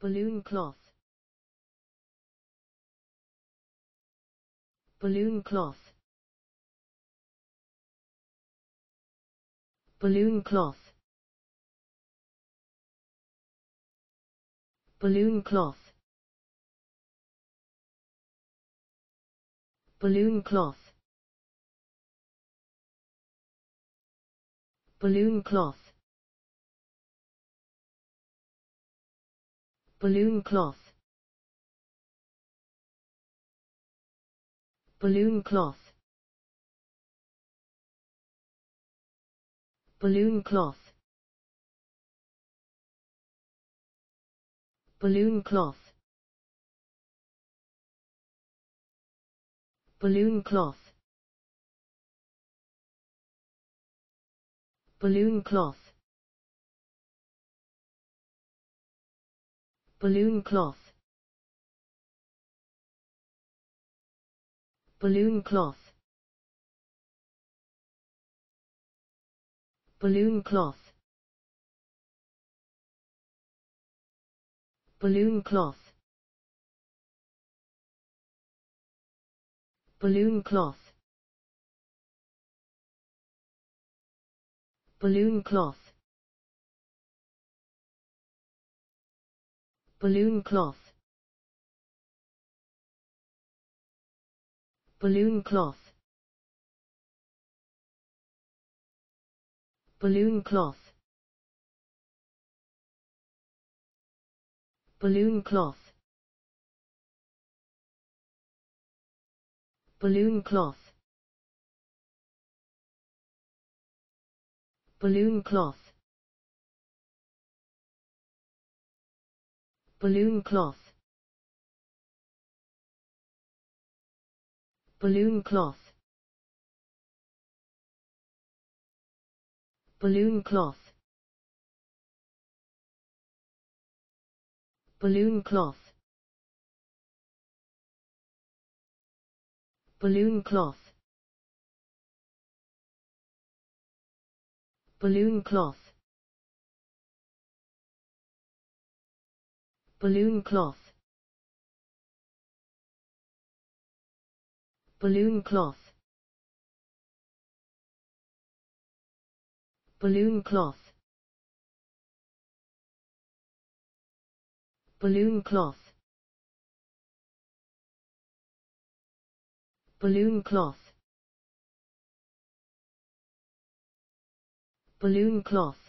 balloon cloth balloon cloth balloon cloth balloon cloth balloon cloth balloon cloth balloon cloth balloon cloth balloon cloth balloon cloth balloon cloth balloon cloth balloon cloth balloon cloth balloon cloth balloon cloth balloon cloth balloon cloth balloon cloth balloon cloth balloon cloth balloon cloth balloon cloth balloon cloth balloon cloth balloon cloth balloon cloth balloon cloth balloon cloth balloon cloth balloon cloth balloon cloth balloon cloth balloon cloth balloon cloth balloon cloth